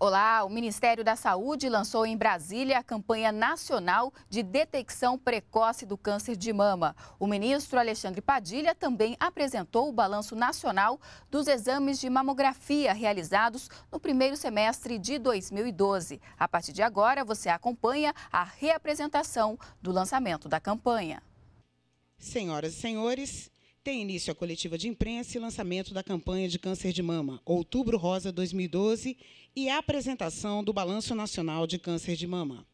Olá, o Ministério da Saúde lançou em Brasília a campanha nacional de detecção precoce do câncer de mama. O ministro Alexandre Padilha também apresentou o balanço nacional dos exames de mamografia realizados no primeiro semestre de 2012. A partir de agora, você acompanha a reapresentação do lançamento da campanha. Senhoras e senhores, tem início a coletiva de imprensa e lançamento da campanha de câncer de mama, Outubro Rosa 2012, e a apresentação do Balanço Nacional de Câncer de Mama.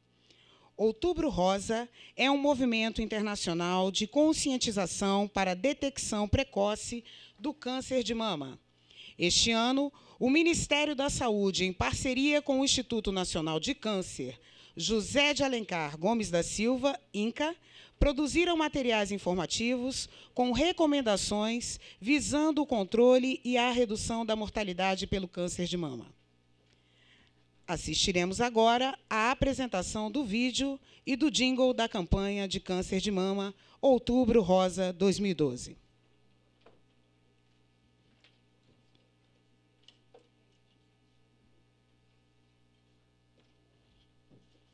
Outubro Rosa é um movimento internacional de conscientização para a detecção precoce do câncer de mama. Este ano, o Ministério da Saúde, em parceria com o Instituto Nacional de Câncer, José de Alencar Gomes da Silva, INCA, produziram materiais informativos com recomendações visando o controle e a redução da mortalidade pelo câncer de mama. Assistiremos agora à apresentação do vídeo e do jingle da campanha de câncer de mama Outubro Rosa 2012.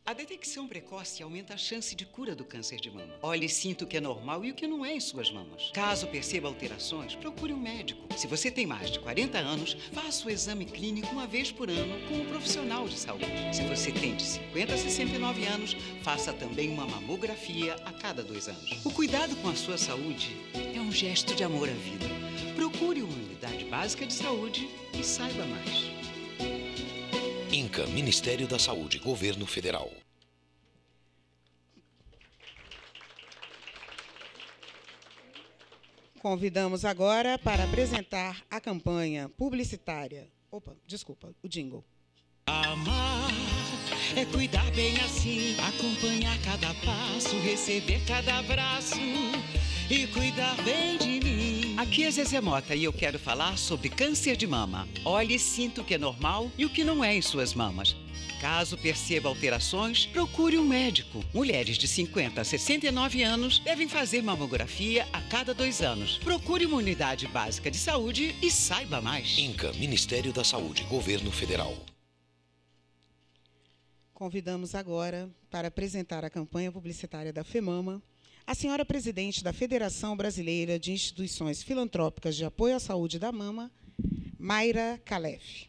A detecção precoce aumenta a chance de cura do câncer de mama. Olhe e sinta o que é normal e o que não é em suas mamas. Caso perceba alterações, procure um médico. Se você tem mais de 40 anos, faça o exame clínico uma vez por ano com um profissional de saúde. Se você tem de 50 a 69 anos, faça também uma mamografia a cada dois anos. O cuidado com a sua saúde é um gesto de amor à vida. Procure uma unidade básica de saúde e saiba mais. INCA, Ministério da Saúde, Governo Federal. Convidamos agora para apresentar a campanha publicitária. Opa, desculpa, o jingle. Amar é cuidar bem assim, acompanhar cada passo, receber cada abraço e cuidar bem de mim. Aqui é Zezé Mota e eu quero falar sobre câncer de mama. Olhe e sinta o que é normal e o que não é em suas mamas. Caso perceba alterações, procure um médico. Mulheres de 50 a 69 anos devem fazer mamografia a cada dois anos. Procure uma unidade básica de saúde e saiba mais. INCA, Ministério da Saúde, Governo Federal. Convidamos agora para apresentar a campanha publicitária da FEMAMA, a senhora presidente da Federação Brasileira de Instituições Filantrópicas de Apoio à Saúde da Mama, Mayra Kalef.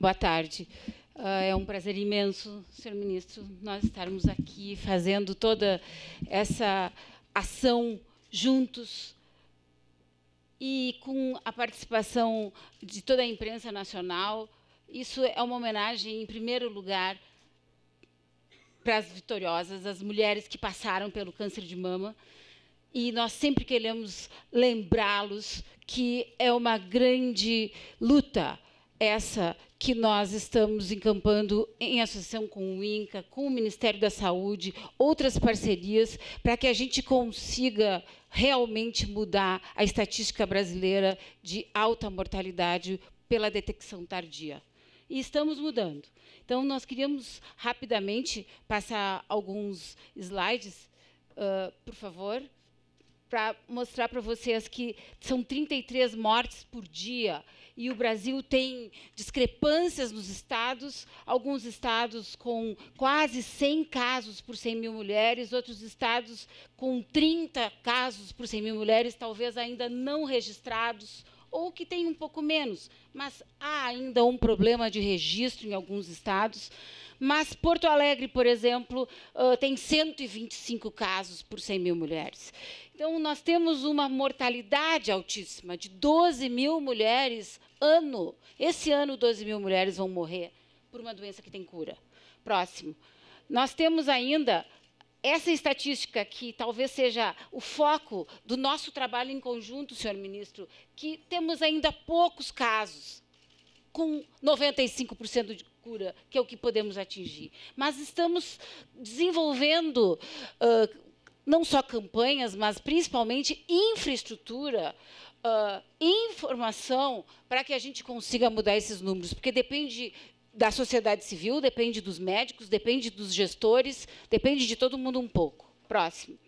Boa tarde. Ah, é um prazer imenso, senhor ministro, nós estarmos aqui fazendo toda essa ação juntos e com a participação de toda a imprensa nacional. Isso é uma homenagem, em primeiro lugar, para as vitoriosas, as mulheres que passaram pelo câncer de mama. E nós sempre queremos lembrá-los que é uma grande luta essa que nós estamos encampando em associação com o INCA, com o Ministério da Saúde, outras parcerias, para que a gente consiga realmente mudar a estatística brasileira de alta mortalidade pela detecção tardia e estamos mudando. Então, nós queríamos rapidamente passar alguns slides, uh, por favor, para mostrar para vocês que são 33 mortes por dia e o Brasil tem discrepâncias nos estados, alguns estados com quase 100 casos por 100 mil mulheres, outros estados com 30 casos por 100 mil mulheres, talvez ainda não registrados, ou que tem um pouco menos, mas há ainda um problema de registro em alguns estados. Mas Porto Alegre, por exemplo, uh, tem 125 casos por 100 mil mulheres. Então, nós temos uma mortalidade altíssima de 12 mil mulheres ano. Esse ano, 12 mil mulheres vão morrer por uma doença que tem cura. Próximo. Nós temos ainda essa estatística que talvez seja o foco do nosso trabalho em conjunto, senhor ministro, que temos ainda poucos casos com 95% de cura, que é o que podemos atingir. Mas estamos desenvolvendo uh, não só campanhas, mas principalmente infraestrutura, uh, informação, para que a gente consiga mudar esses números, porque depende da sociedade civil, depende dos médicos, depende dos gestores, depende de todo mundo um pouco. Próximo.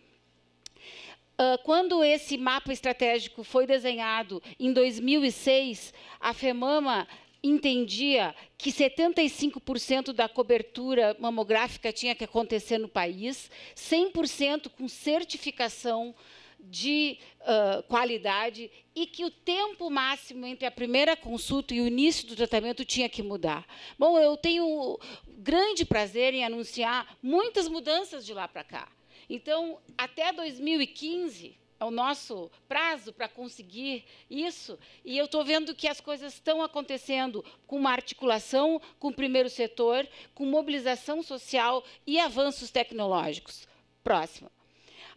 Ah, quando esse mapa estratégico foi desenhado em 2006, a FEMAMA entendia que 75% da cobertura mamográfica tinha que acontecer no país, 100% com certificação uh, de uh, qualidade e que o tempo máximo entre a primeira consulta e o início do tratamento tinha que mudar. Bom, eu tenho grande prazer em anunciar muitas mudanças de lá para cá. Então, até 2015 é o nosso prazo para conseguir isso. E eu estou vendo que as coisas estão acontecendo com uma articulação com o primeiro setor, com mobilização social e avanços tecnológicos. Próximo.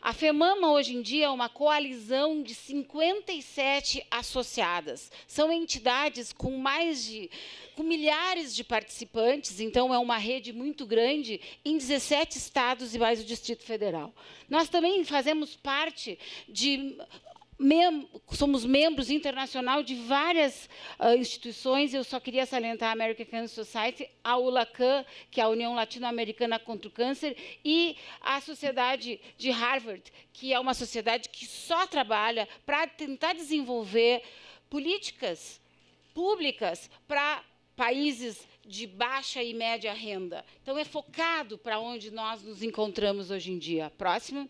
A FEMAMA hoje em dia é uma coalizão de 57 associadas. São entidades com mais de com milhares de participantes, então é uma rede muito grande em 17 estados e mais o Distrito Federal. Nós também fazemos parte de mem somos membros internacional de várias uh, instituições. Eu só queria salientar a American Cancer Society, a ULACAN, que é a União Latino-Americana contra o Câncer, e a Sociedade de Harvard, que é uma sociedade que só trabalha para tentar desenvolver políticas públicas para países de baixa e média renda. Então, é focado para onde nós nos encontramos hoje em dia. Próximo.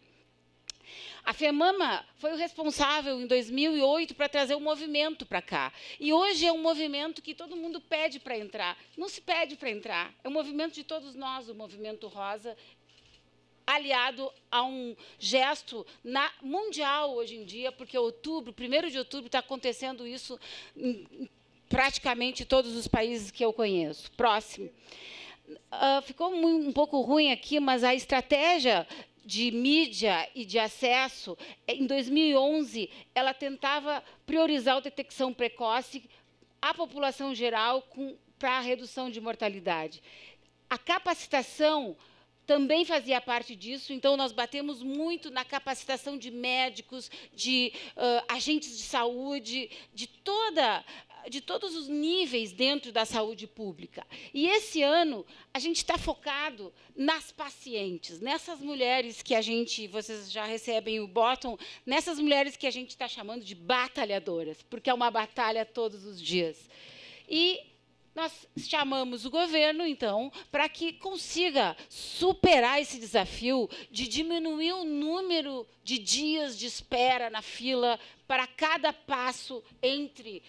A FEMAMA foi o responsável em 2008 para trazer o movimento para cá. E hoje é um movimento que todo mundo pede para entrar. Não se pede para entrar. É um movimento de todos nós, o movimento rosa, aliado a um gesto na, mundial hoje em dia, porque outubro, 1 de outubro, está acontecendo isso em praticamente todos os países que eu conheço. Próximo. Uh, ficou um, um pouco ruim aqui, mas a estratégia de mídia e de acesso, eh, em 2011, ela tentava priorizar a detecção precoce à população geral para a redução de mortalidade. A capacitação também fazia parte disso, então nós batemos muito na capacitação de médicos, de uh, agentes de saúde, de toda de todos os níveis dentro da saúde pública. E esse ano a gente está focado nas pacientes, nessas mulheres que a gente, vocês já recebem o bottom, nessas mulheres que a gente está chamando de batalhadoras, porque é uma batalha todos os dias. E nós chamamos o governo, então, para que consiga superar esse desafio de diminuir o número de dias de espera na fila para cada passo entre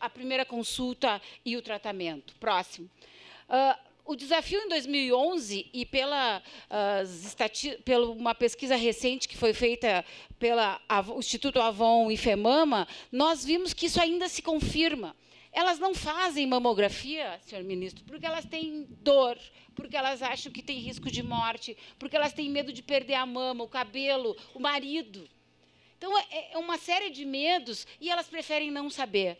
a primeira consulta e o tratamento. Próximo. Uh, o desafio em 2011 e pela, uh, pela uma pesquisa recente que foi feita pelo Instituto Avon e FEMAMA, nós vimos que isso ainda se confirma. Elas não fazem mamografia, senhor ministro, porque elas têm dor, porque elas acham que tem risco de morte, porque elas têm medo de perder a mama, o cabelo, o marido. Então, é, é uma série de medos e elas preferem não saber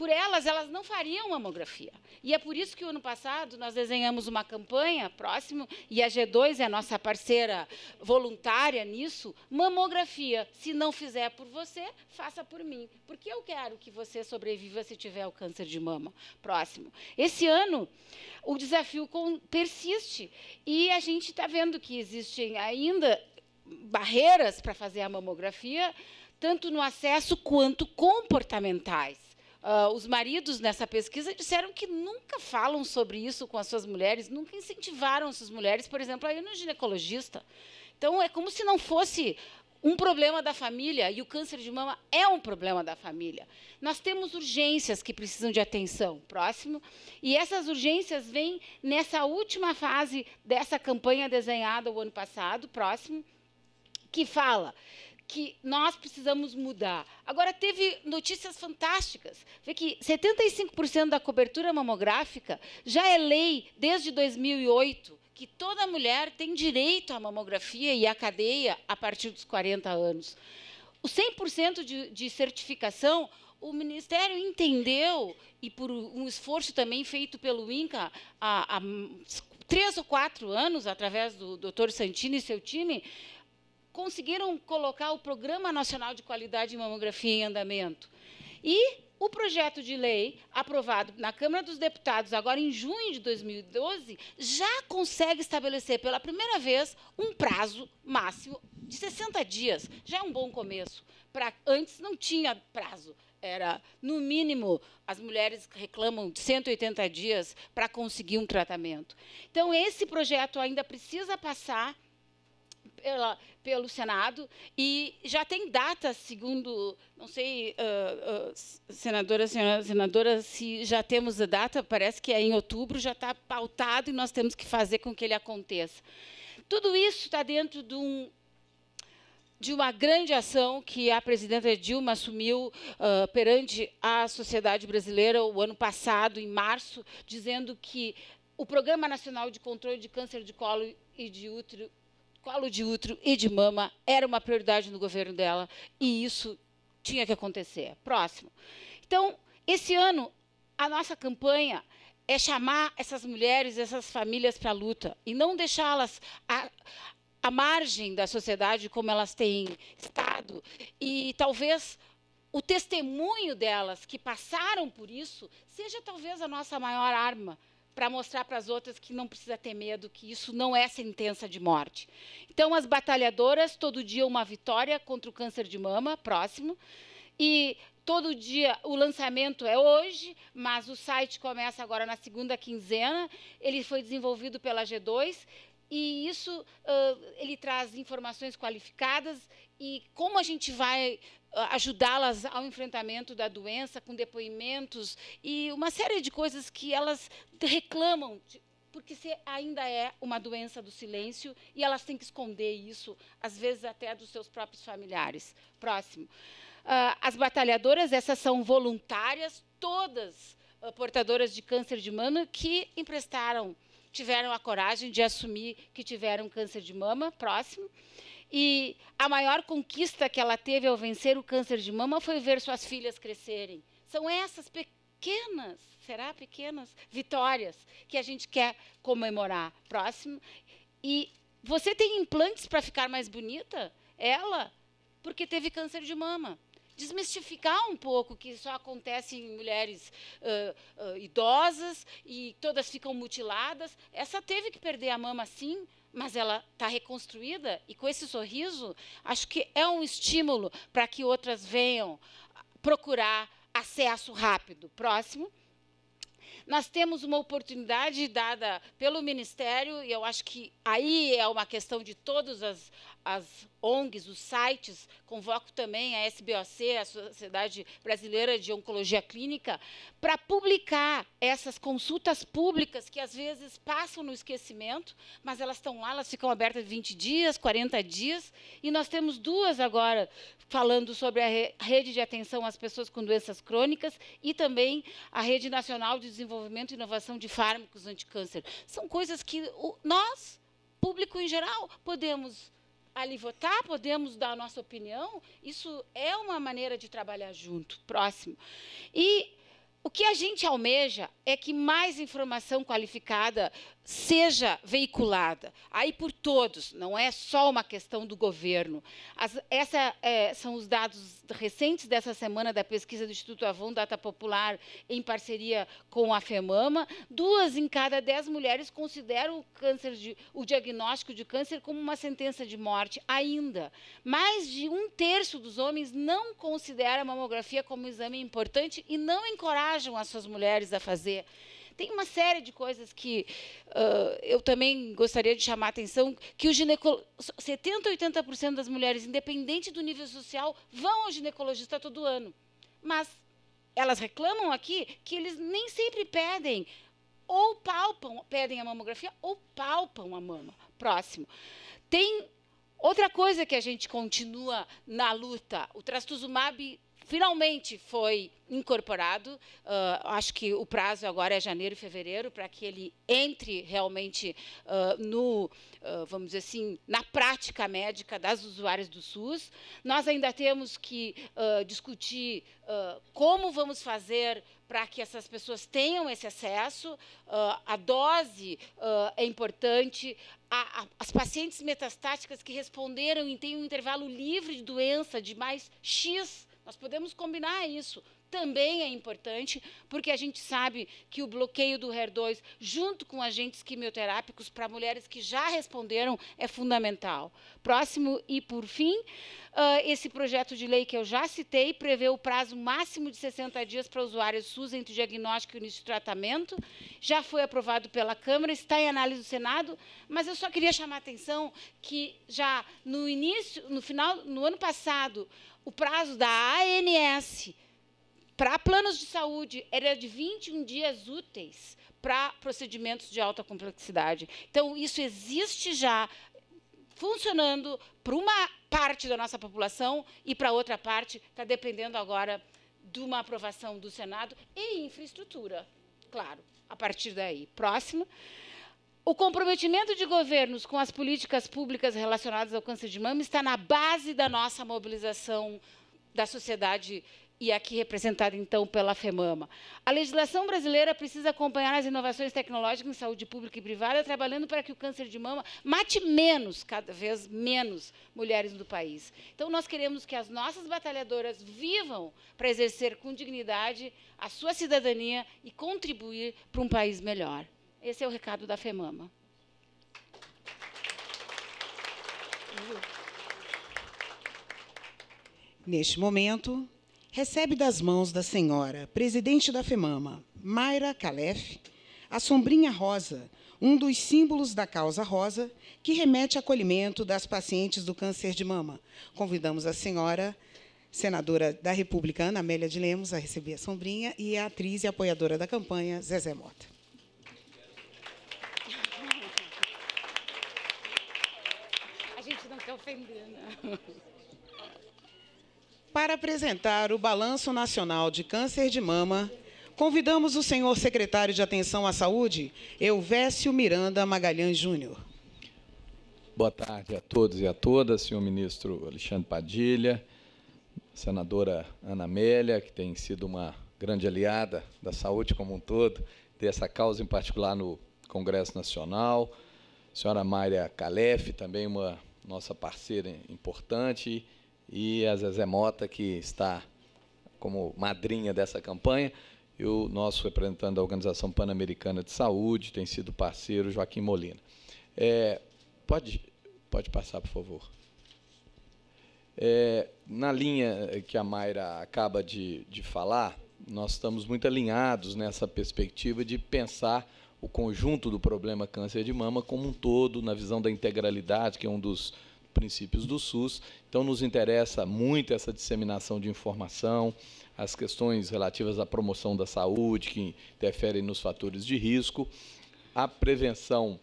por elas, elas não fariam mamografia. E é por isso que, ano passado, nós desenhamos uma campanha próximo, e a G2 é a nossa parceira voluntária nisso, mamografia. Se não fizer por você, faça por mim. Porque eu quero que você sobreviva se tiver o câncer de mama próximo. Esse ano, o desafio persiste. E a gente está vendo que existem ainda barreiras para fazer a mamografia, tanto no acesso quanto comportamentais. Uh, os maridos nessa pesquisa disseram que nunca falam sobre isso com as suas mulheres, nunca incentivaram as suas mulheres, por exemplo, a ir no ginecologista. Então, é como se não fosse um problema da família, e o câncer de mama é um problema da família. Nós temos urgências que precisam de atenção próximo, e essas urgências vêm nessa última fase dessa campanha desenhada o ano passado, próximo, que fala que nós precisamos mudar. Agora, teve notícias fantásticas. Vê que 75% da cobertura mamográfica já é lei desde 2008, que toda mulher tem direito à mamografia e à cadeia a partir dos 40 anos. O 100% de, de certificação, o Ministério entendeu, e por um esforço também feito pelo INCA há, há três ou quatro anos, através do Dr. Santini e seu time, conseguiram colocar o Programa Nacional de Qualidade em Mamografia em andamento. E o projeto de lei, aprovado na Câmara dos Deputados agora em junho de 2012, já consegue estabelecer pela primeira vez um prazo máximo de 60 dias. Já é um bom começo. Pra, antes não tinha prazo. Era, no mínimo, as mulheres reclamam de 180 dias para conseguir um tratamento. Então, esse projeto ainda precisa passar pela, pelo Senado e já tem data, segundo, não sei, uh, uh, senadora, senhora, senadora, se já temos a data, parece que é em outubro, já está pautado e nós temos que fazer com que ele aconteça. Tudo isso está dentro de um de uma grande ação que a presidenta Dilma assumiu uh, perante a sociedade brasileira o ano passado, em março, dizendo que o Programa Nacional de Controle de Câncer de Colo e de Útero colo de útero e de mama era uma prioridade no governo dela e isso tinha que acontecer. Próximo. Então, esse ano, a nossa campanha é chamar essas mulheres, essas famílias para a luta e não deixá-las à, margem da sociedade como elas têm estado. E talvez o testemunho delas que passaram por isso seja talvez a nossa maior arma para mostrar para as outras que não precisa ter medo, que isso não é sentença de morte. Então, as batalhadoras, todo dia uma vitória contra o câncer de mama, próximo. E todo dia o lançamento é hoje, mas o site começa agora na segunda quinzena. Ele foi desenvolvido pela G2 e isso uh, ele traz informações qualificadas e como a gente vai ah, ajudá-las ao enfrentamento da doença com depoimentos e uma série de coisas que elas reclamam de, porque ainda é uma doença do silêncio e elas têm que esconder isso, às vezes até dos seus próprios familiares. Próximo. Uh, as batalhadoras, essas são voluntárias, todas uh, portadoras de câncer de mama, que emprestaram, tiveram a coragem de assumir que tiveram câncer de mama. Próximo. E a maior conquista que ela teve ao vencer o câncer de mama foi ver suas filhas crescerem. São essas pequenas, será pequenas, vitórias que a gente quer comemorar próximo. E você tem implantes para ficar mais bonita? Ela, porque teve câncer de mama desmistificar um pouco que só acontece em mulheres uh, uh, idosas e todas ficam mutiladas. Essa teve que perder a mama sim, mas ela está reconstruída e com esse sorriso, acho que é um estímulo para que outras venham procurar acesso rápido. Próximo. Nós temos uma oportunidade dada pelo Ministério, e eu acho que aí é uma questão de todas as, as ONGs, os sites, convoco também a SBOC, a Sociedade Brasileira de Oncologia Clínica, para publicar essas consultas públicas que às vezes passam no esquecimento, mas elas estão lá, elas ficam abertas 20 dias, 40 dias, e nós temos duas agora falando sobre a rede de atenção às pessoas com doenças crônicas e também a Rede Nacional de Desenvolvimento desenvolvimento e inovação de fármacos anticâncer. São coisas que o, nós, público em geral, podemos ali votar, podemos dar a nossa opinião. Isso é uma maneira de trabalhar junto, próximo. E o que a gente almeja é que mais informação qualificada seja veiculada, aí por todos, não é só uma questão do governo. Esses essa é, são os dados recentes dessa semana da pesquisa do Instituto Avon Data Popular em parceria com a FEMAMA. Duas em cada dez mulheres consideram o, câncer de, o diagnóstico de câncer como uma sentença de morte ainda. Mais de um terço dos homens não considera a mamografia como um exame importante e não encoraja encorajam as suas mulheres a fazer. Tem uma série de coisas que uh, eu também gostaria de chamar a atenção, que o ginecolo... 70% ou 80% das mulheres, independente do nível social, vão ao ginecologista todo ano. Mas elas reclamam aqui que eles nem sempre pedem ou palpam, pedem a mamografia ou palpam a mama. Próximo. Tem outra coisa que a gente continua na luta. O trastuzumab finalmente foi incorporado. Uh, acho que o prazo agora é janeiro e fevereiro para que ele entre realmente uh, no, uh, vamos dizer assim, na prática médica das usuárias do SUS. Nós ainda temos que discutir como vamos fazer para que essas pessoas tenham esse acesso. a dose é importante. as pacientes metastáticas que responderam e têm um intervalo livre de doença de mais X nós podemos combinar isso. Também é importante, porque a gente sabe que o bloqueio do HER2, junto com agentes quimioterápicos para mulheres que já responderam, é fundamental. Próximo e por fim, uh, esse projeto de lei que eu já citei prevê o prazo máximo de 60 dias para usuários SUS entre diagnóstico e início de tratamento. Já foi aprovado pela Câmara, está em análise do Senado, mas eu só queria chamar a atenção que já no início, no final, no ano passado, o prazo da ANS para planos de saúde era de 21 dias úteis para procedimentos de alta complexidade. Então, isso existe já funcionando para uma parte da nossa população e para outra parte está dependendo agora de uma aprovação do Senado e infraestrutura, claro, a partir daí. próximo. O comprometimento de governos com as políticas públicas relacionadas ao câncer de mama está na base da nossa mobilização da sociedade e aqui representada então pela FEMAMA. A legislação brasileira precisa acompanhar as inovações tecnológicas em saúde pública e privada, trabalhando para que o câncer de mama mate menos, cada vez menos, mulheres do país. Então, nós queremos que as nossas batalhadoras vivam para exercer com dignidade a sua cidadania e contribuir para um país melhor. Esse é o recado da FEMAMA. Neste momento, recebe das mãos da senhora, presidente da FEMAMA, Mayra Calef, a sombrinha rosa, um dos símbolos da causa rosa, que remete ao acolhimento das pacientes do câncer de mama. Convidamos a senhora, senadora da República, Ana Amélia de Lemos, a receber a sombrinha, e a atriz e apoiadora da campanha, Zezé Mota. não. Para apresentar o Balanço Nacional de Câncer de Mama, convidamos o senhor secretário de Atenção à Saúde, Elvésio Miranda Magalhães Júnior. Boa tarde a todos e a todas, senhor ministro Alexandre Padilha, senadora Ana Amélia, que tem sido uma grande aliada da saúde como um todo, dessa causa em particular no Congresso Nacional, senhora Mayra Calef, também uma nossa parceira importante, e a Zezé Mota, que está como madrinha dessa campanha, e o nosso representante da Organização Pan-Americana de Saúde, tem sido parceiro, Joaquim Molina. É, pode, pode passar, por favor. É, na linha que a Mayra acaba de, de falar, nós estamos muito alinhados nessa perspectiva de pensar o conjunto do problema câncer de mama como um todo, na visão da integralidade, que é um dos princípios do SUS. Então, nos interessa muito essa disseminação de informação, as questões relativas à promoção da saúde, que interferem nos fatores de risco, a prevenção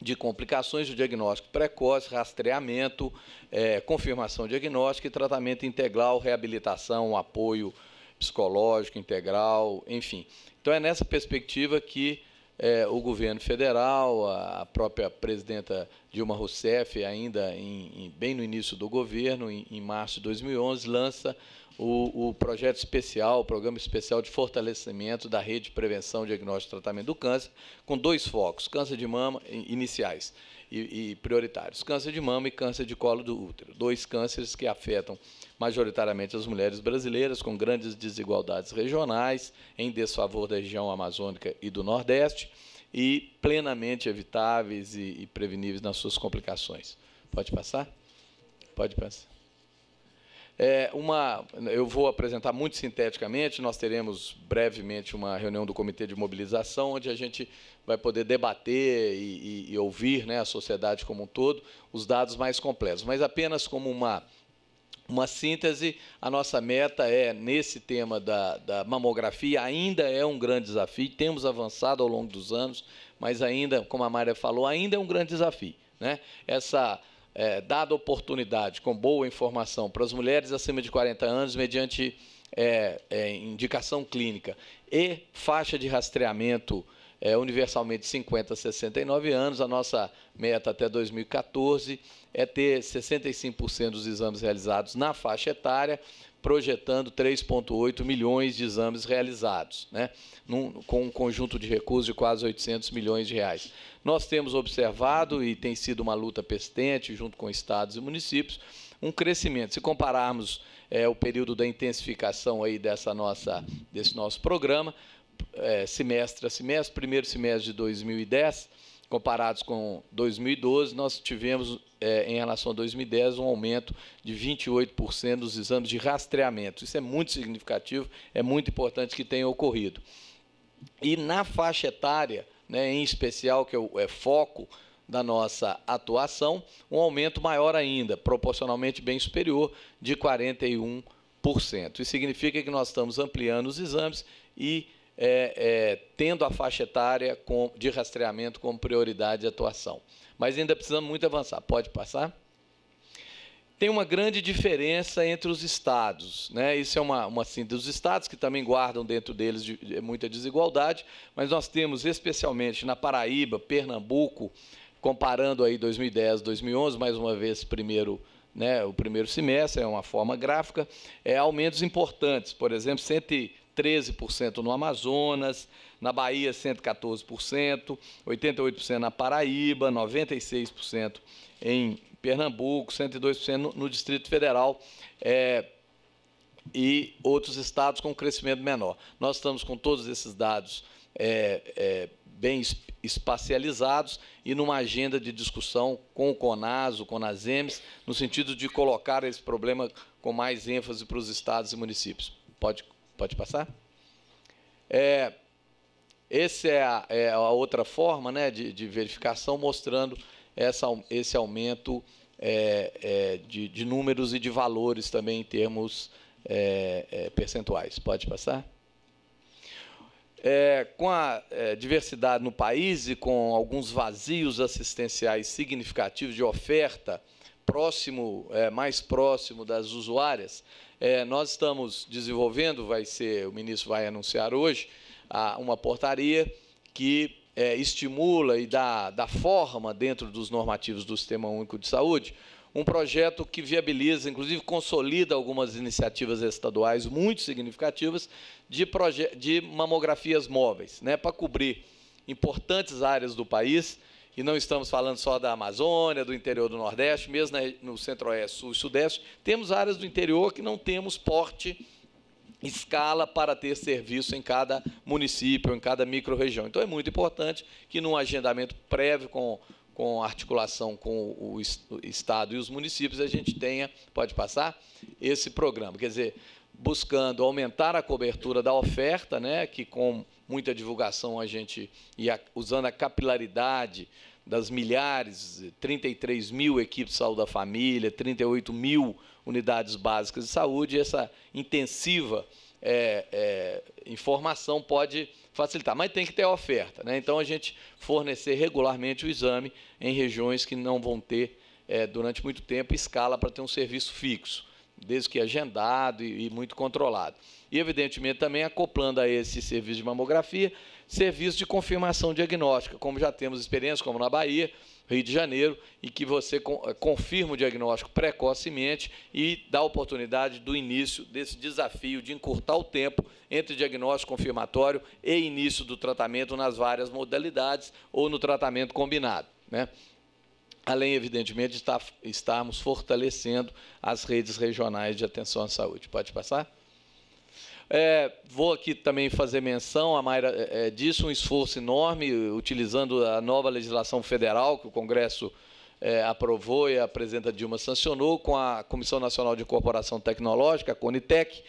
de complicações do diagnóstico precoce, rastreamento, é, confirmação diagnóstica e tratamento integral, reabilitação, apoio psicológico integral, enfim. Então, é nessa perspectiva que é, o governo federal, a própria presidenta Dilma Rousseff, ainda em, em, bem no início do governo, em, em março de 2011, lança o, o, projeto especial, o Programa Especial de Fortalecimento da Rede de Prevenção, Diagnóstico e Tratamento do Câncer, com dois focos, câncer de mama iniciais, e, e prioritários: câncer de mama e câncer de colo do útero. Dois cânceres que afetam majoritariamente as mulheres brasileiras, com grandes desigualdades regionais, em desfavor da região amazônica e do Nordeste, e plenamente evitáveis e, e preveníveis nas suas complicações. Pode passar? Pode passar. É uma, eu vou apresentar muito sinteticamente. Nós teremos brevemente uma reunião do Comitê de Mobilização, onde a gente vai poder debater e, e, e ouvir né, a sociedade como um todo os dados mais completos. Mas apenas como uma, uma síntese, a nossa meta é, nesse tema da, da mamografia, ainda é um grande desafio. Temos avançado ao longo dos anos, mas ainda, como a Maria falou, ainda é um grande desafio. Né? Essa é, dada oportunidade com boa informação para as mulheres acima de 40 anos, mediante é, é, indicação clínica e faixa de rastreamento é, universalmente 50 a 69 anos. A nossa meta até 2014 é ter 65% dos exames realizados na faixa etária, projetando 3,8 milhões de exames realizados, né, num, com um conjunto de recursos de quase 800 milhões de reais. Nós temos observado, e tem sido uma luta persistente junto com estados e municípios, um crescimento. Se compararmos é, o período da intensificação aí dessa nossa, desse nosso programa, é, semestre a semestre, primeiro semestre de 2010 comparados com 2012, nós tivemos, é, em relação a 2010, um aumento de 28% dos exames de rastreamento. Isso é muito significativo, é muito importante que tenha ocorrido. E na faixa etária, né, em especial, que é, o, é foco da nossa atuação, um aumento maior ainda, proporcionalmente bem superior, de 41%. Isso significa que nós estamos ampliando os exames e é, é, tendo a faixa etária com, de rastreamento como prioridade de atuação. Mas ainda precisamos muito avançar. Pode passar? Tem uma grande diferença entre os estados. Né? Isso é uma, uma síntese dos estados, que também guardam dentro deles de, de, muita desigualdade, mas nós temos, especialmente na Paraíba, Pernambuco, comparando aí 2010, 2011, mais uma vez, primeiro né, o primeiro semestre, é uma forma gráfica, é, aumentos importantes, por exemplo, 100, 13% no Amazonas, na Bahia 114%, 88% na Paraíba, 96% em Pernambuco, 102% no, no Distrito Federal é, e outros estados com crescimento menor. Nós estamos com todos esses dados é, é, bem espacializados e numa agenda de discussão com o CONAS, o CONASEMES, no sentido de colocar esse problema com mais ênfase para os estados e municípios. Pode Pode passar? É, essa é a, é a outra forma né, de, de verificação, mostrando essa, esse aumento é, é, de, de, números e de valores também em termos é, é, percentuais. Pode passar? É, com a é, diversidade no país e com alguns vazios assistenciais significativos de oferta próximo, é, mais próximo das usuárias, é, nós estamos desenvolvendo, vai ser, o ministro vai anunciar hoje, a, uma portaria que é, estimula e dá, dá forma dentro dos normativos do Sistema Único de Saúde um projeto que viabiliza, inclusive consolida algumas iniciativas estaduais muito significativas de, de mamografias móveis, né, para cobrir importantes áreas do país e não estamos falando só da Amazônia, do interior do Nordeste, mesmo no Centro-Oeste, Sul e Sudeste, temos áreas do interior que não temos porte escala para ter serviço em cada município, em cada micro-região. Então é muito importante que num agendamento prévio com com articulação com o estado e os municípios a gente tenha, pode passar, esse programa. Quer dizer, buscando aumentar a cobertura da oferta, né, que com muita divulgação a gente e usando a capilaridade das milhares, 33 mil equipes de saúde da família, 38 mil unidades básicas de saúde, essa intensiva é, é, informação pode facilitar, mas tem que ter oferta. Né? Então, a gente fornecer regularmente o exame em regiões que não vão ter, é, durante muito tempo, escala para ter um serviço fixo desde que agendado e, e muito controlado. E, evidentemente, também acoplando a esse serviço de mamografia, serviço de confirmação diagnóstica, como já temos experiência, como na Bahia, Rio de Janeiro, em que você eh, confirma o diagnóstico precocemente e dá a oportunidade do início desse desafio de encurtar o tempo entre diagnóstico confirmatório e início do tratamento nas várias modalidades ou no tratamento combinado. Né? além, evidentemente, de estarmos fortalecendo as redes regionais de atenção à saúde. Pode passar? É, vou aqui também fazer menção, a Mayra é, é disse, um esforço enorme, utilizando a nova legislação federal que o Congresso é, aprovou e a presidenta Dilma sancionou, com a Comissão Nacional de Incorporação Tecnológica, a CONITEC,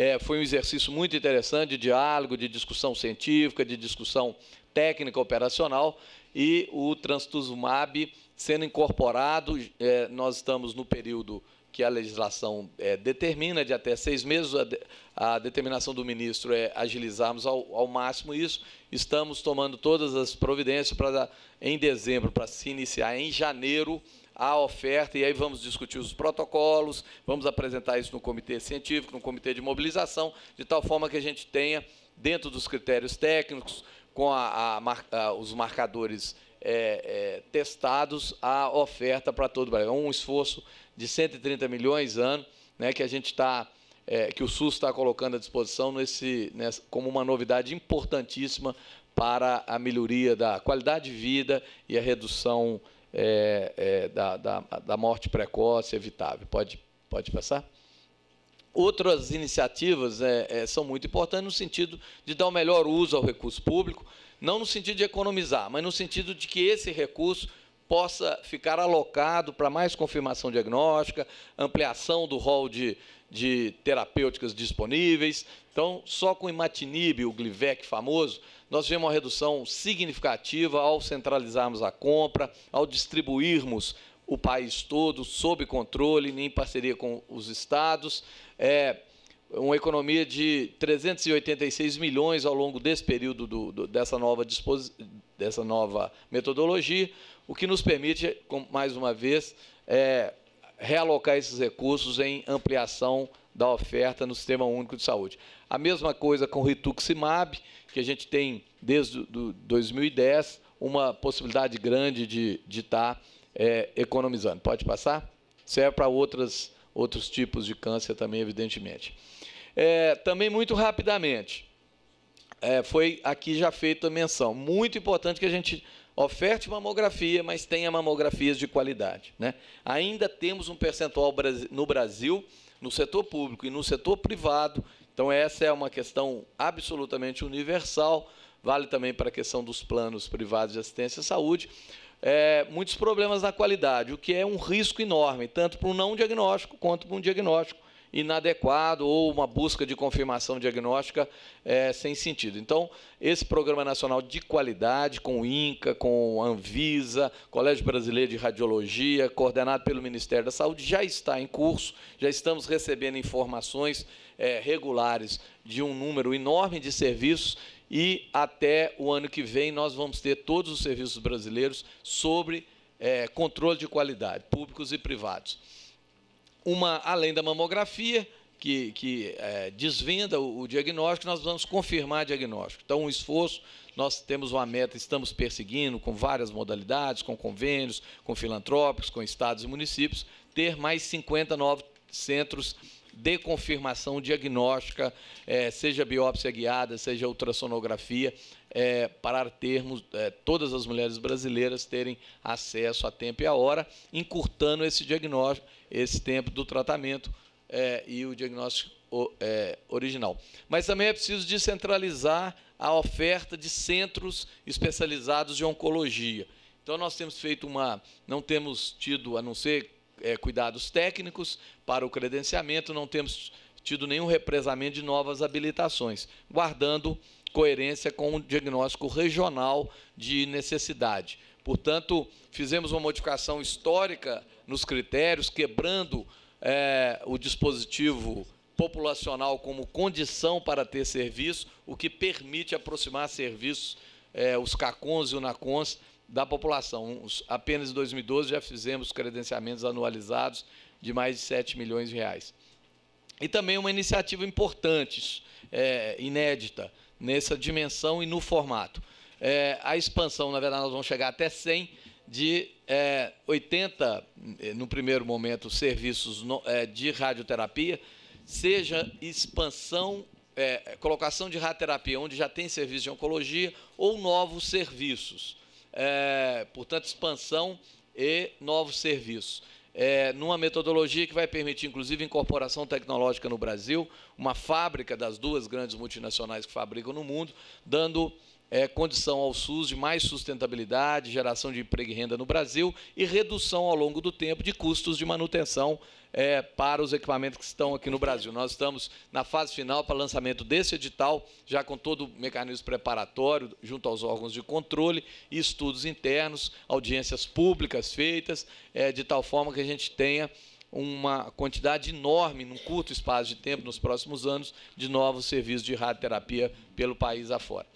é, foi um exercício muito interessante de diálogo, de discussão científica, de discussão técnica operacional e o transtuzumab sendo incorporado. É, nós estamos no período que a legislação é, determina de até seis meses. A, de, a, determinação do ministro é agilizarmos ao, ao máximo isso. Estamos tomando todas as providências para, em dezembro, para se iniciar em janeiro a oferta, e aí vamos discutir os protocolos, vamos apresentar isso no comitê científico, no comitê de mobilização, de tal forma que a gente tenha, dentro dos critérios técnicos, com a, a, a, os marcadores é, é, testados, a oferta para todo o Brasil. É um esforço de 130 milhões ano, né, que a gente está. É, que o SUS está colocando à disposição nesse, nessa, como uma novidade importantíssima para a melhoria da qualidade de vida e a redução é, é, da, da, da, morte precoce evitável. Pode, pode passar? Outras iniciativas é, é são muito importantes no sentido de dar o um melhor uso ao recurso público, não no sentido de economizar, mas no sentido de que esse recurso possa ficar alocado para mais confirmação diagnóstica, ampliação do rol de, de terapêuticas disponíveis. Então, só com o imatinib, o Glivec famoso, nós vimos uma redução significativa ao centralizarmos a compra, ao distribuirmos o país todo sob controle, em parceria com os estados. É uma economia de 386 milhões ao longo desse período do, do, dessa, nova dessa nova metodologia, o que nos permite, mais uma vez, é, realocar esses recursos em ampliação da oferta no Sistema Único de Saúde. A mesma coisa com o rituximab, que a gente tem desde 2010 uma possibilidade grande de, de estar tá, é, economizando. Pode passar? Serve é para outras, outros tipos de câncer também, evidentemente. É, também, muito rapidamente, é, foi aqui já feita a menção. Muito importante que a gente oferte mamografia, mas tenha mamografias de qualidade. Né? Ainda temos um percentual no Brasil no setor público e no setor privado. Então, essa é uma questão absolutamente universal, vale também para a questão dos planos privados de assistência à saúde. É, muitos problemas na qualidade, o que é um risco enorme, tanto para um não diagnóstico quanto para um diagnóstico inadequado ou uma busca de confirmação diagnóstica é, sem sentido. Então, esse Programa Nacional de Qualidade, com o INCA, com a Anvisa, Colégio Brasileiro de Radiologia, coordenado pelo Ministério da Saúde, já está em curso, já estamos recebendo informações é, regulares de um número enorme de serviços e até o ano que vem nós vamos ter todos os serviços brasileiros sobre é, controle de qualidade, públicos e privados uma, além da mamografia, que, que é, desvenda o, o, diagnóstico, nós vamos confirmar o diagnóstico. Então, um esforço, nós temos uma meta, estamos perseguindo com várias modalidades, com convênios, com filantrópicos, com estados e municípios, ter mais 59 centros de confirmação diagnóstica, é, seja biópsia guiada, seja ultrassonografia, é, para termos é, todas as mulheres brasileiras terem acesso a tempo e a hora, encurtando esse diagnóstico, esse tempo do tratamento é, e o diagnóstico o, é, original. Mas também é preciso descentralizar a oferta de centros especializados de oncologia. Então nós temos feito uma, não temos tido, a não ser é, cuidados técnicos para o credenciamento, não temos tido nenhum represamento de novas habilitações, guardando coerência com o diagnóstico regional de necessidade. Portanto, fizemos uma modificação histórica nos critérios, quebrando é, o dispositivo populacional como condição para ter serviço, o que permite aproximar serviços, é, os CACONs e o NACONs, da população. Apenas em 2012 já fizemos credenciamentos anualizados de mais de 7 milhões de reais. E também uma iniciativa importante, é, inédita, nessa dimensão e no formato. É, a expansão, na verdade, nós vamos chegar até 100, de é, 80, eh, no primeiro momento, serviços no, é, de radioterapia, seja expansão, é, colocação de radioterapia onde já tem serviço de oncologia ou novos serviços. É, portanto, expansão e novos serviços. É, numa metodologia que vai permitir, inclusive, incorporação tecnológica no Brasil, uma fábrica das duas grandes multinacionais que fabricam no mundo, dando é, condição ao SUS de mais sustentabilidade, geração de emprego e renda no Brasil e redução ao longo do tempo de custos de manutenção é, para os equipamentos que estão aqui no Brasil. Nós estamos na fase final para lançamento desse edital, já com todo o mecanismo preparatório, junto aos órgãos de controle, estudos internos, audiências públicas feitas, é, de tal forma que a gente tenha uma quantidade enorme, num curto espaço de tempo, nos próximos anos, de novos serviços de radioterapia pelo país afora.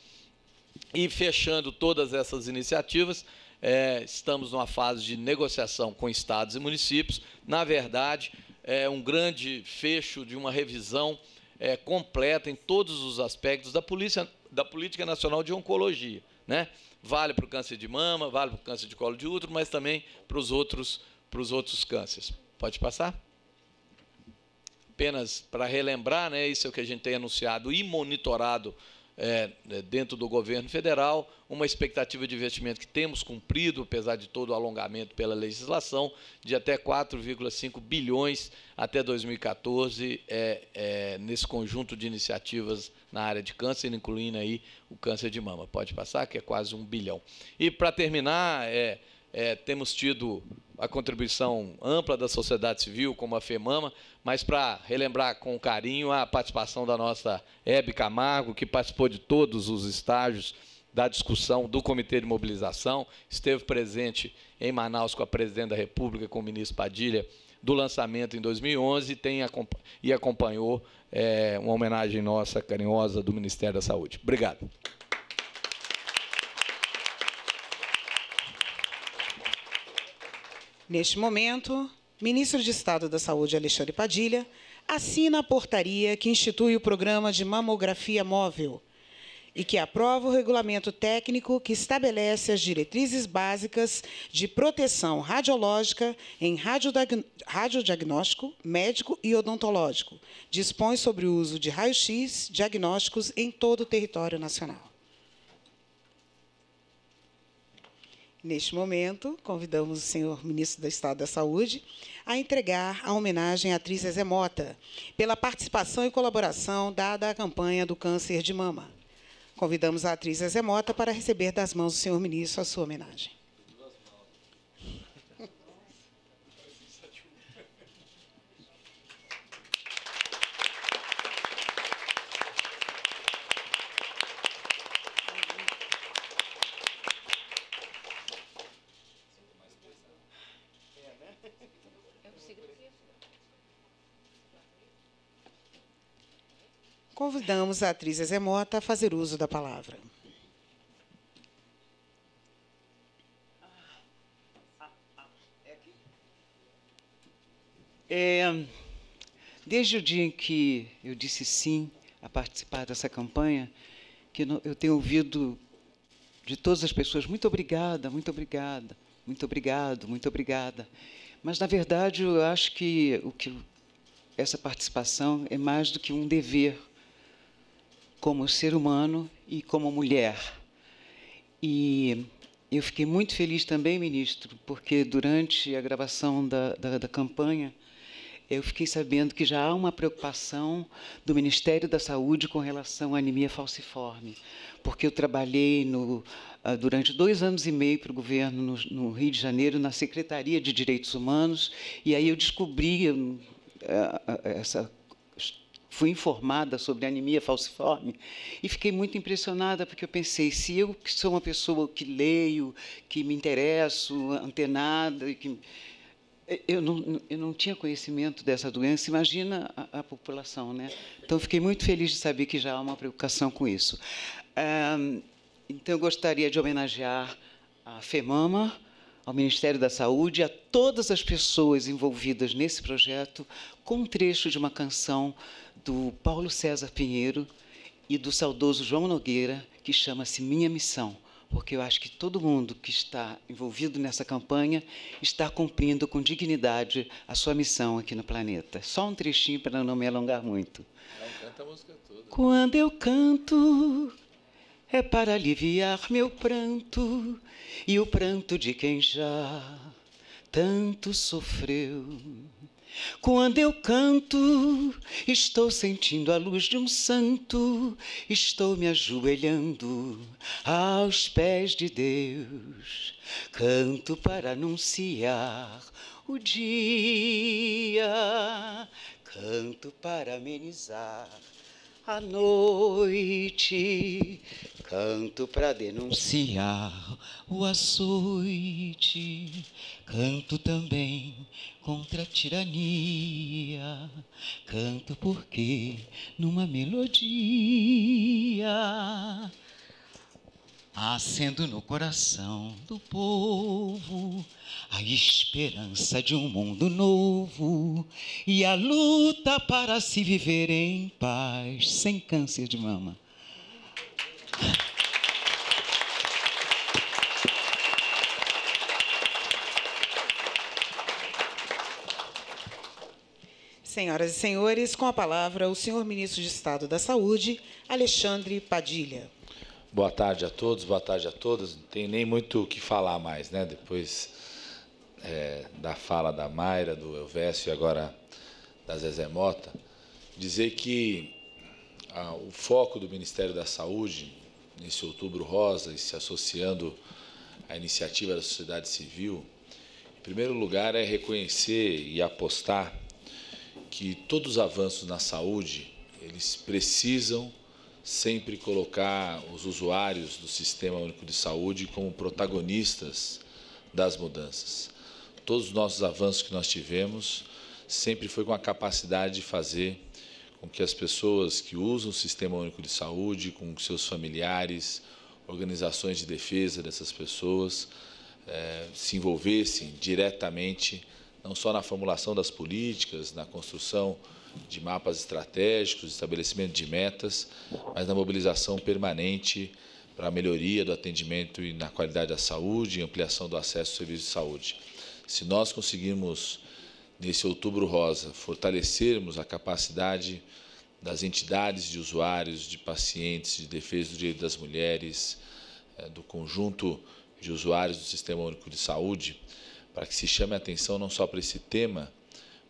E fechando todas essas iniciativas, é, estamos numa fase de negociação com estados e municípios. Na verdade, é um grande fecho de uma revisão é, completa em todos os aspectos da, polícia, da Política Nacional de Oncologia. Né? Vale para o câncer de mama, vale para o câncer de colo de útero, mas também para os outros, para os outros cânceres. Pode passar? Apenas para relembrar, né, isso é o que a gente tem anunciado e monitorado é, né, dentro do governo federal, uma expectativa de investimento que temos cumprido, apesar de todo o alongamento pela legislação, de até 4,5 bilhões até 2014, é, é, nesse conjunto de iniciativas na área de câncer, incluindo aí o câncer de mama. Pode passar, que é quase um bilhão. E, para terminar, é é, temos tido a contribuição ampla da sociedade civil, como a FEMAMA, mas para relembrar com carinho a participação da nossa Hebe Camargo, que participou de todos os estágios da discussão do Comitê de Mobilização, esteve presente em Manaus com a Presidente da República, com o Ministro Padilha, do lançamento em 2011 tem, e acompanhou é, uma homenagem nossa carinhosa do Ministério da Saúde. Obrigado. Neste momento, ministro de Estado da Saúde Alexandre Padilha assina a portaria que institui o programa de mamografia móvel e que aprova o regulamento técnico que estabelece as diretrizes básicas de proteção radiológica em radiodiagnóstico médico e odontológico. Dispõe sobre o uso de raio-x diagnósticos em todo o território nacional. Neste momento, convidamos o senhor ministro do Estado da Saúde a entregar a homenagem à atriz Zezé Mota pela participação e colaboração dada à campanha do câncer de mama. Convidamos a atriz Zezé Mota para receber das mãos do senhor ministro a sua homenagem. convidamos a atriz Ezemota a fazer uso da palavra. É, desde o dia em que eu disse sim a participar dessa campanha, que eu tenho ouvido de todas as pessoas muito obrigada, muito obrigada, muito obrigado, muito obrigada. Mas na verdade eu acho que o que essa participação é mais do que um dever, como ser humano e como mulher. E eu fiquei muito feliz também, ministro, porque durante a gravação da, da, da campanha, eu fiquei sabendo que já há uma preocupação do Ministério da Saúde com relação à anemia falciforme, porque eu trabalhei no, ah, durante dois anos e meio para o governo no, no, Rio de Janeiro, na Secretaria de Direitos Humanos, e aí eu descobri ah, ah, essa fui informada sobre anemia falciforme e fiquei muito impressionada porque eu pensei, se eu que sou uma pessoa que leio, que me interesso, antenada, que eh, eu não, eu não tinha conhecimento dessa doença, imagina a, a população, né? Então fiquei muito feliz de saber que já há uma preocupação com isso. então eu gostaria de homenagear a FEMAMA, ao Ministério da Saúde e a todas as pessoas envolvidas nesse projeto com um trecho de uma canção do Paulo César Pinheiro e do saudoso João Nogueira, que chama-se Minha Missão, porque eu acho que todo mundo que está envolvido nessa campanha está cumprindo com dignidade a sua missão aqui no planeta. Só um trechinho para não me alongar muito. Não, canta a música toda. Quando eu canto é para aliviar meu pranto e o pranto de quem já tanto sofreu. Quando eu canto, estou sentindo a luz de um santo, estou me ajoelhando aos pés de Deus. Canto para anunciar o dia, canto para amenizar à noite canto para denunciar o açoite, canto também contra a tirania, canto porque numa melodia Acendo no coração do povo a esperança de um mundo novo e a luta para se viver em paz, sem câncer de mama. Senhoras e senhores, com a palavra o senhor ministro de Estado da Saúde, Alexandre Padilha. Boa tarde a todos, boa tarde a todas. Não tem nem muito o que falar mais, né? Depois é, da fala da Mayra, do Elvésio e agora da Zezé Mota, dizer que ah, o foco do Ministério da Saúde, nesse outubro rosa e se associando à iniciativa da sociedade civil, em primeiro lugar é reconhecer e apostar que todos os avanços na saúde, eles precisam sempre colocar os usuários do Sistema Único de Saúde como protagonistas das mudanças. Todos os nossos avanços que nós tivemos sempre foi com a capacidade de fazer com que as pessoas que usam o Sistema Único de Saúde, com seus familiares, organizações de defesa dessas pessoas, eh, se envolvessem diretamente, não só na formulação das políticas, na construção de mapas estratégicos, estabelecimento de metas, mas na mobilização permanente para a melhoria do atendimento e na qualidade da saúde e ampliação do acesso ao serviço de saúde. Se nós conseguirmos, nesse outubro rosa, fortalecermos a capacidade das entidades de usuários, de pacientes, de defesa do direito das mulheres, eh, do conjunto de usuários do Sistema Único de Saúde, para que se chame a atenção não só para esse tema,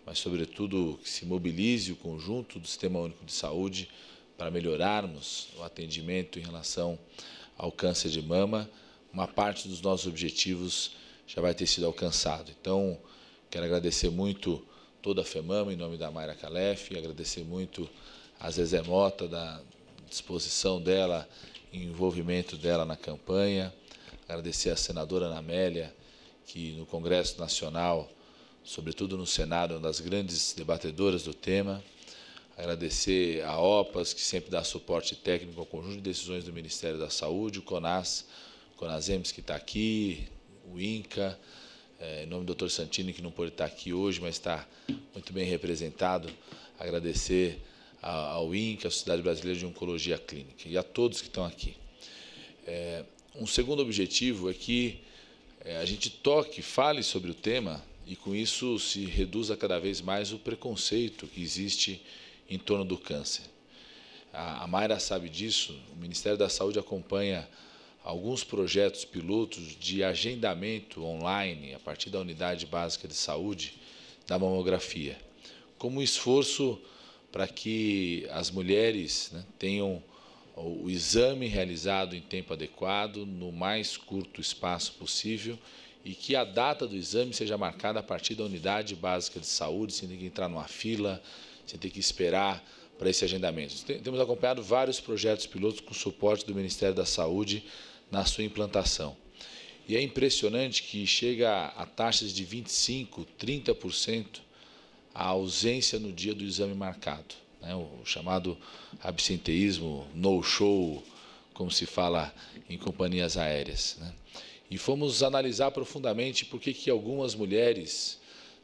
mas, sobretudo, que se mobilize o conjunto do Sistema Único de Saúde para melhorarmos o atendimento em relação ao câncer de mama. Uma parte dos nossos objetivos já vai ter sido alcançado. Então, quero agradecer muito toda a FEMAMA, em nome da Mayra Calef, agradecer muito a Zezé Mota, da disposição dela e envolvimento dela na campanha, agradecer à senadora Ana Amélia, que no Congresso Nacional sobretudo no Senado, uma das grandes debatedoras do tema. Agradecer a OPAS, que sempre dá suporte técnico ao conjunto de decisões do Ministério da Saúde, o CONAS, o CONASEMES, que está aqui, o INCA, é, em nome do Dr. Santini, que não pode estar aqui hoje, mas está muito bem representado. Agradecer ao INCA, a Sociedade Brasileira de Oncologia Clínica, e a todos que estão aqui. É, um segundo objetivo é que é, a gente toque, fale sobre o tema e com isso se reduza cada vez mais o preconceito que existe em torno do câncer. A, Mayra sabe disso, o Ministério da Saúde acompanha alguns projetos pilotos de agendamento online a partir da unidade básica de saúde da mamografia, como um esforço para que as mulheres né, tenham o exame realizado em tempo adequado, no mais curto espaço possível e que a data do exame seja marcada a partir da unidade básica de saúde, sem ter que entrar numa fila, sem ter que esperar para esse agendamento. Temos acompanhado vários projetos pilotos com suporte do Ministério da Saúde na sua implantação. E é impressionante que chega a taxas de 25%, 30% a ausência no dia do exame marcado. Né? O chamado absenteísmo, no-show, como se fala em companhias aéreas. Né? e fomos analisar profundamente por que, que algumas mulheres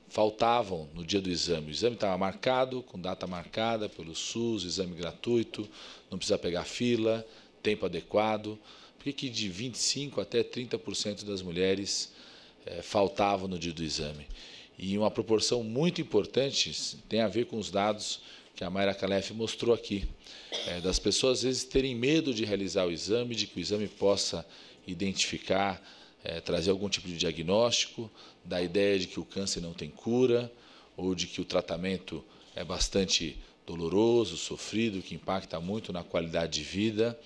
faltavam no dia do exame. O exame estava marcado, com data marcada pelo SUS, exame gratuito, não precisa pegar fila, tempo adequado. Por que, que de 25% até 30% das mulheres é, faltavam no dia do exame? E uma proporção muito importante tem a ver com os dados que a Mayra Calef mostrou aqui, é, das pessoas às vezes terem medo de realizar o exame, de que o exame possa identificar é, trazer algum tipo de diagnóstico, da ideia de que o câncer não tem cura ou de que o tratamento é bastante doloroso, sofrido, que impacta muito na qualidade de vida,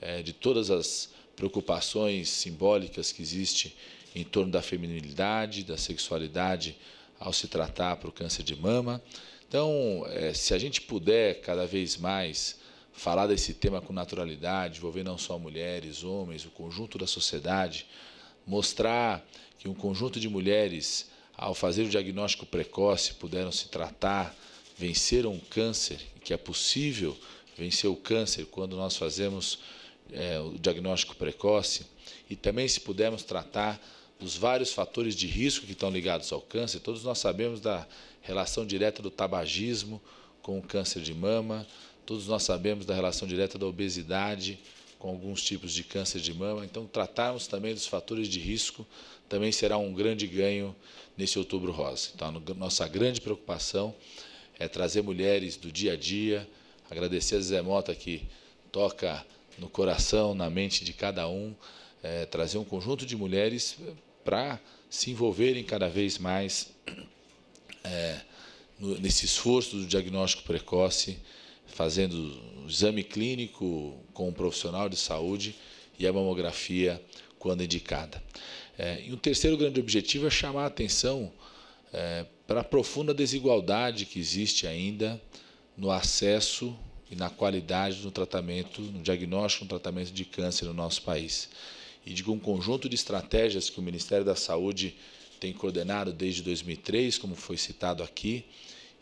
é, de todas as preocupações simbólicas que existe em torno da feminilidade, da sexualidade ao se tratar para o câncer de mama. Então, é, se a gente puder cada vez mais falar desse tema com naturalidade, envolver não só mulheres, homens, o conjunto da sociedade, mostrar que um conjunto de mulheres, ao fazer o diagnóstico precoce, puderam se tratar, venceram o câncer, que é possível vencer o câncer quando nós fazemos é, o diagnóstico precoce, e também se pudermos tratar dos vários fatores de risco que estão ligados ao câncer, todos nós sabemos da relação direta do tabagismo com o câncer de mama, todos nós sabemos da relação direta da obesidade com alguns tipos de câncer de mama. Então, tratarmos também dos fatores de risco também será um grande ganho nesse outubro rosa. Então, a nossa grande preocupação é trazer mulheres do dia a dia, agradecer a Zé Mota que toca no coração, na mente de cada um, é, trazer um conjunto de mulheres para se envolverem cada vez mais é, nesse esforço do diagnóstico precoce fazendo um exame clínico com um profissional de saúde e a mamografia quando indicada. É, e um terceiro grande objetivo é chamar a atenção é, para a profunda desigualdade que existe ainda no acesso e na qualidade do tratamento, no diagnóstico, no tratamento de câncer no nosso país. E digo um conjunto de estratégias que o Ministério da Saúde tem coordenado desde 2003, como foi citado aqui,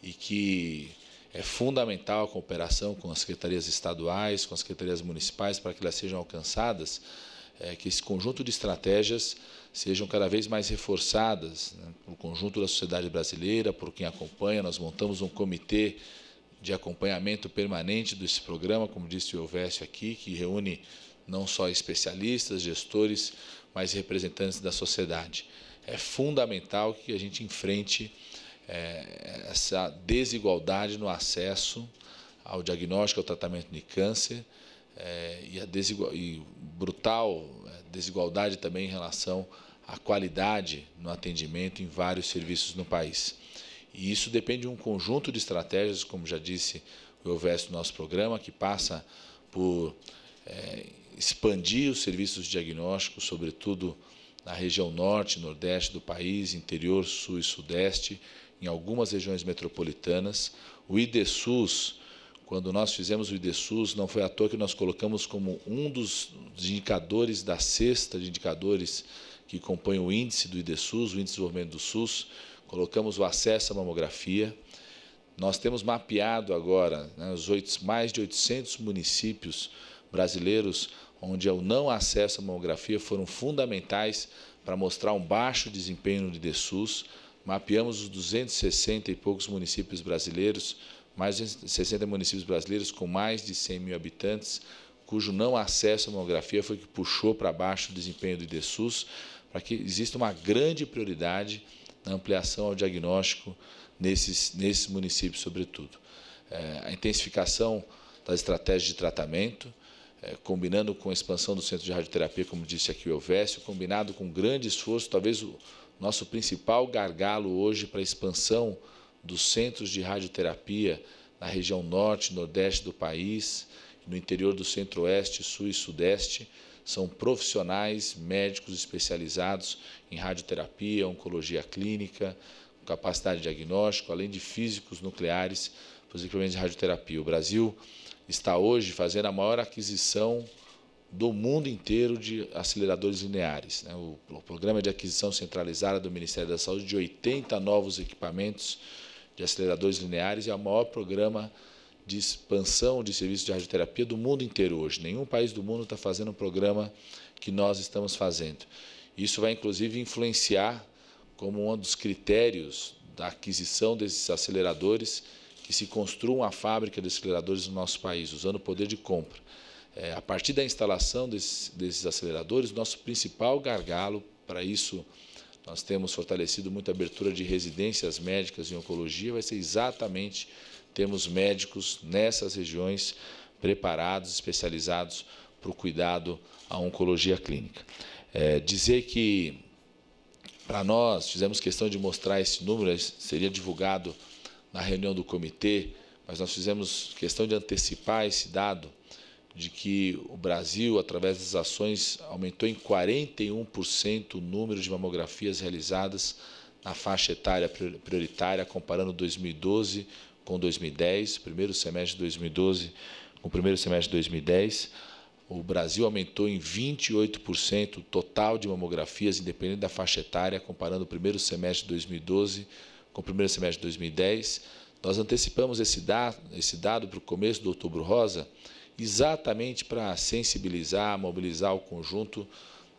e que é fundamental a cooperação com as secretarias estaduais, com as secretarias municipais, para que elas sejam alcançadas, é, que esse conjunto de estratégias sejam cada vez mais reforçadas né, pelo conjunto da sociedade brasileira, por quem acompanha. Nós montamos um comitê de acompanhamento permanente desse programa, como disse o Elvésio aqui, que reúne não só especialistas, gestores, mas representantes da sociedade. É fundamental que a gente enfrente é, essa desigualdade no acesso ao diagnóstico, ao tratamento de câncer é, e a desigual, e brutal é, desigualdade também em relação à qualidade no atendimento em vários serviços no país. E isso depende de um conjunto de estratégias, como já disse o Elvestre no nosso programa, que passa por é, expandir os serviços diagnósticos, sobretudo na região norte, nordeste do país, interior, sul e sudeste, em algumas regiões metropolitanas. O IDSUS, quando nós fizemos o IDSUS, não foi à toa que nós colocamos como um dos indicadores da cesta de indicadores que compõe o índice do IDSUS, o Índice de Desenvolvimento do SUS, colocamos o acesso à mamografia. Nós temos mapeado agora né, os mais de 800 municípios brasileiros onde o não acesso à mamografia foram fundamentais para mostrar um baixo desempenho no IDSUS. Mapeamos os 260 e poucos municípios brasileiros, mais de 60 municípios brasileiros com mais de 100 mil habitantes, cujo não acesso à mamografia foi que puxou para baixo o desempenho do IDESUS, para que exista uma grande prioridade na ampliação ao diagnóstico nesses, nesses municípios, sobretudo. É, a intensificação das estratégias de tratamento, é, combinando com a expansão do centro de radioterapia, como disse aqui o Elvésio, combinado com um grande esforço, talvez o, nosso principal gargalo hoje para a expansão dos centros de radioterapia na região norte nordeste do país, no interior do centro-oeste, sul e sudeste, são profissionais médicos especializados em radioterapia, oncologia clínica, capacidade de diagnóstico, além de físicos nucleares para os equipamentos de radioterapia. O Brasil está hoje fazendo a maior aquisição do mundo inteiro de aceleradores lineares. Né? O, o, programa de aquisição centralizada do Ministério da Saúde de 80 novos equipamentos de aceleradores lineares é o maior programa de expansão de serviços de radioterapia do mundo inteiro hoje. Nenhum país do mundo está fazendo um programa que nós estamos fazendo. Isso vai, inclusive, influenciar como um dos critérios da aquisição desses aceleradores que se construa uma fábrica de aceleradores no nosso país, usando o poder de compra é, a partir da instalação desses, desses aceleradores, nosso principal gargalo para isso, nós temos fortalecido muito a abertura de residências médicas em oncologia, vai ser exatamente temos médicos nessas regiões preparados, especializados para o cuidado à oncologia clínica. É, dizer que para nós fizemos questão de mostrar esse número, seria divulgado na reunião do comitê, mas nós fizemos questão de antecipar esse dado de que o Brasil, através das ações, aumentou em 41% o número de mamografias realizadas na faixa etária prioritária, comparando 2012 com 2010, primeiro semestre de 2012 com o primeiro semestre de 2010. O Brasil aumentou em 28% o total de mamografias, independente da faixa etária, comparando o primeiro semestre de 2012 com o primeiro semestre de 2010. Nós antecipamos esse dado, esse dado para o começo do outubro rosa, exatamente para sensibilizar, mobilizar o conjunto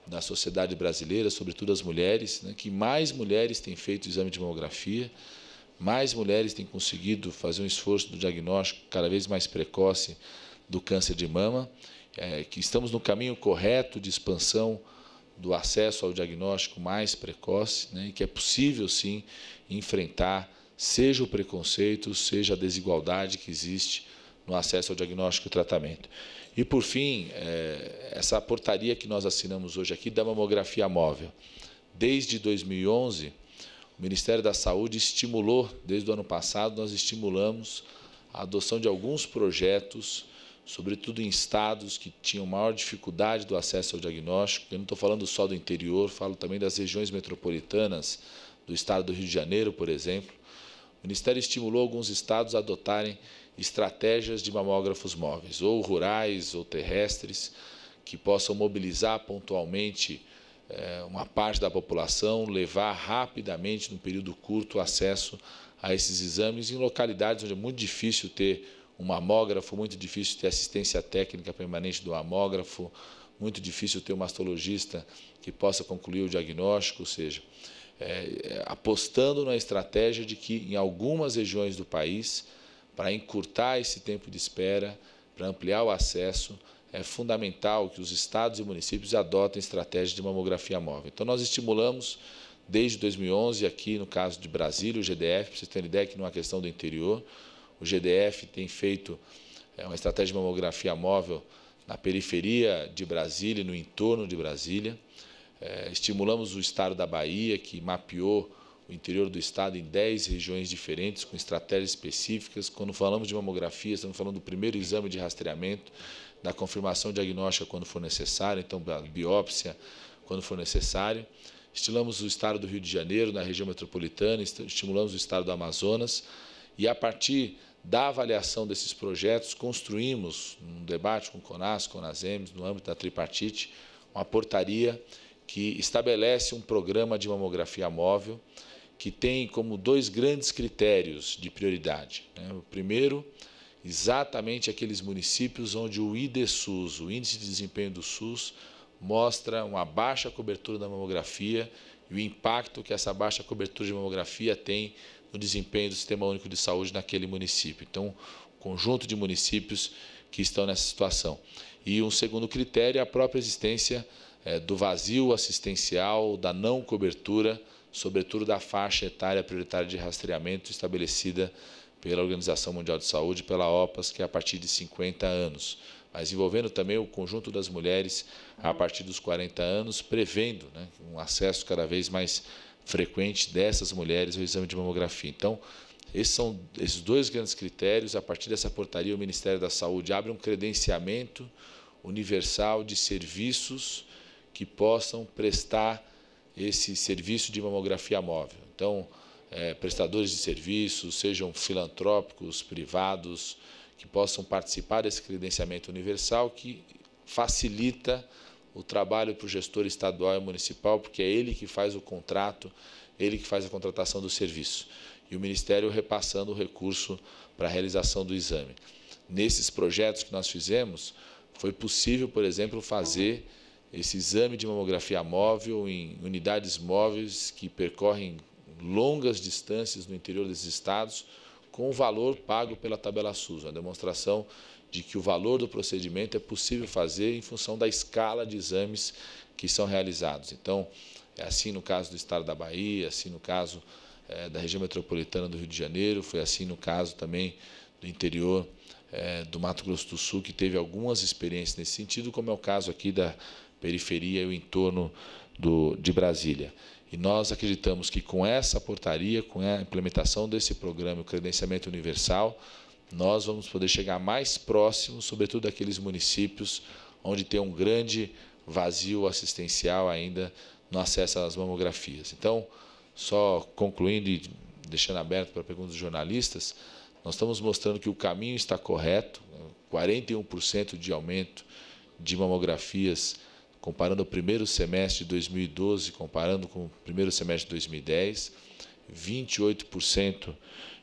da sociedade brasileira, sobretudo as mulheres, né, que mais mulheres têm feito exame de mamografia, mais mulheres têm conseguido fazer um esforço do diagnóstico cada vez mais precoce do câncer de mama, é, que estamos no caminho correto de expansão do acesso ao diagnóstico mais precoce, né, e que é possível sim enfrentar, seja o preconceito, seja a desigualdade que existe no acesso ao diagnóstico e tratamento. E, por fim, eh, essa portaria que nós assinamos hoje aqui da mamografia móvel. Desde 2011, o Ministério da Saúde estimulou, desde o ano passado, nós estimulamos a adoção de alguns projetos, sobretudo em estados que tinham maior dificuldade do acesso ao diagnóstico. Eu não estou falando só do interior, falo também das regiões metropolitanas do estado do Rio de Janeiro, por exemplo. O Ministério estimulou alguns estados a adotarem estratégias de mamógrafos móveis, ou rurais ou terrestres, que possam mobilizar pontualmente eh, uma parte da população, levar rapidamente, num período curto, acesso a esses exames em localidades onde é muito difícil ter um mamógrafo, muito difícil ter assistência técnica permanente do mamógrafo, muito difícil ter um mastologista que possa concluir o diagnóstico, ou seja, é, apostando na estratégia de que em algumas regiões do país para encurtar esse tempo de espera, para ampliar o acesso, é fundamental que os estados e municípios adotem estratégias de mamografia móvel. Então, nós estimulamos desde 2011, aqui no caso de Brasília, o GDF, para vocês terem ideia que não é questão do interior, o GDF tem feito é, uma estratégia de mamografia móvel na periferia de Brasília, no entorno de Brasília. É, estimulamos o estado da Bahia, que mapeou o interior do estado em 10 regiões diferentes, com estratégias específicas. Quando falamos de mamografia, estamos falando do primeiro exame de rastreamento, da confirmação diagnóstica quando for necessário, então biópsia quando for necessário. Estimulamos o estado do Rio de Janeiro, na região metropolitana, estimulamos o estado do Amazonas, e a partir da avaliação desses projetos, construímos, num debate com o CONAS, CONASEMES, no âmbito da tripartite, uma portaria que estabelece um programa de mamografia móvel que tem como dois grandes critérios de prioridade. Né? O primeiro, exatamente aqueles municípios onde o IDESUS, o Índice de Desempenho do SUS, mostra uma baixa cobertura da mamografia e o impacto que essa baixa cobertura de mamografia tem no desempenho do Sistema Único de Saúde naquele município. Então, conjunto de municípios que estão nessa situação. E um segundo critério é a própria existência eh, do vazio assistencial, da não cobertura sobretudo da faixa etária prioritária de rastreamento estabelecida pela Organização Mundial de Saúde, pela OPAS, que é a partir de 50 anos, mas envolvendo também o conjunto das mulheres a partir dos 40 anos, prevendo né, um acesso cada vez mais frequente dessas mulheres ao exame de mamografia. Então, esses são esses dois grandes critérios. A partir dessa portaria, o Ministério da Saúde abre um credenciamento universal de serviços que possam prestar esse serviço de mamografia móvel. Então, é, prestadores de serviços, sejam filantrópicos, privados, que possam participar desse credenciamento universal que facilita o trabalho para o gestor estadual e municipal, porque é ele que faz o contrato, ele que faz a contratação do serviço. E o Ministério repassando o recurso para a realização do exame. Nesses projetos que nós fizemos, foi possível, por exemplo, fazer esse exame de mamografia móvel em unidades móveis que percorrem longas distâncias no interior desses estados com o valor pago pela tabela SUS, uma demonstração de que o valor do procedimento é possível fazer em função da escala de exames que são realizados. Então, é assim no caso do estado da Bahia, é assim no caso é, da região metropolitana do Rio de Janeiro, foi assim no caso também do interior é, do Mato Grosso do Sul, que teve algumas experiências nesse sentido, como é o caso aqui da periferia e o entorno do, de Brasília. E nós acreditamos que com essa portaria, com a implementação desse programa, o credenciamento universal, nós vamos poder chegar mais próximo, sobretudo daqueles municípios onde tem um grande vazio assistencial ainda no acesso às mamografias. Então, só concluindo e deixando aberto para perguntas dos jornalistas, nós estamos mostrando que o caminho está correto, 41% de aumento de mamografias comparando o primeiro semestre de 2012, comparando com o primeiro semestre de 2010, 28%,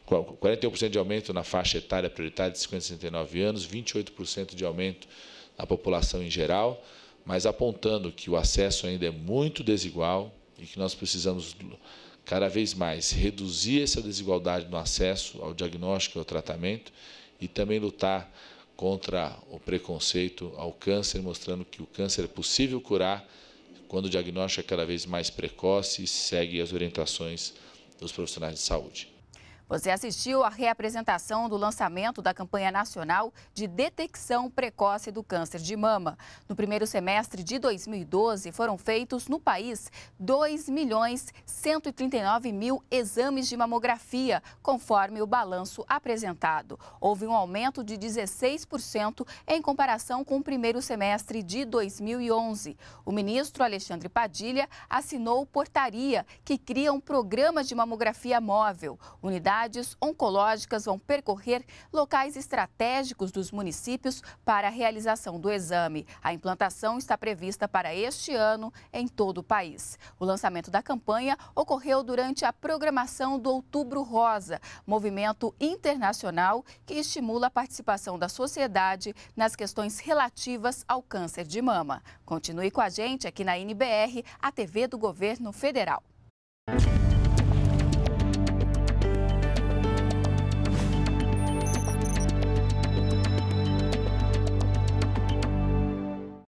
41% de aumento na faixa etária prioritária de 50 a 69 anos, 28% de aumento na população em geral, mas apontando que o acesso ainda é muito desigual e que nós precisamos cada vez mais reduzir essa desigualdade no acesso ao diagnóstico e ao tratamento e também lutar contra o preconceito ao câncer, mostrando que o câncer é possível curar quando o diagnóstico é cada vez mais precoce e segue as orientações dos profissionais de saúde. Você assistiu à reapresentação do lançamento da campanha nacional de detecção precoce do câncer de mama. No primeiro semestre de 2012, foram feitos no país 2 milhões 139 mil exames de mamografia, conforme o balanço apresentado. Houve um aumento de 16% em comparação com o primeiro semestre de 2011. O ministro Alexandre Padilha assinou portaria que cria um programa de mamografia móvel. Unidade unidades oncológicas vão percorrer locais estratégicos dos municípios para a realização do exame. A implantação está prevista para este ano em todo o país. O lançamento da campanha ocorreu durante a programação do Outubro Rosa, movimento internacional que estimula a participação da sociedade nas questões relativas ao câncer de mama. Continue com a gente aqui na NBR, a TV do Governo Federal.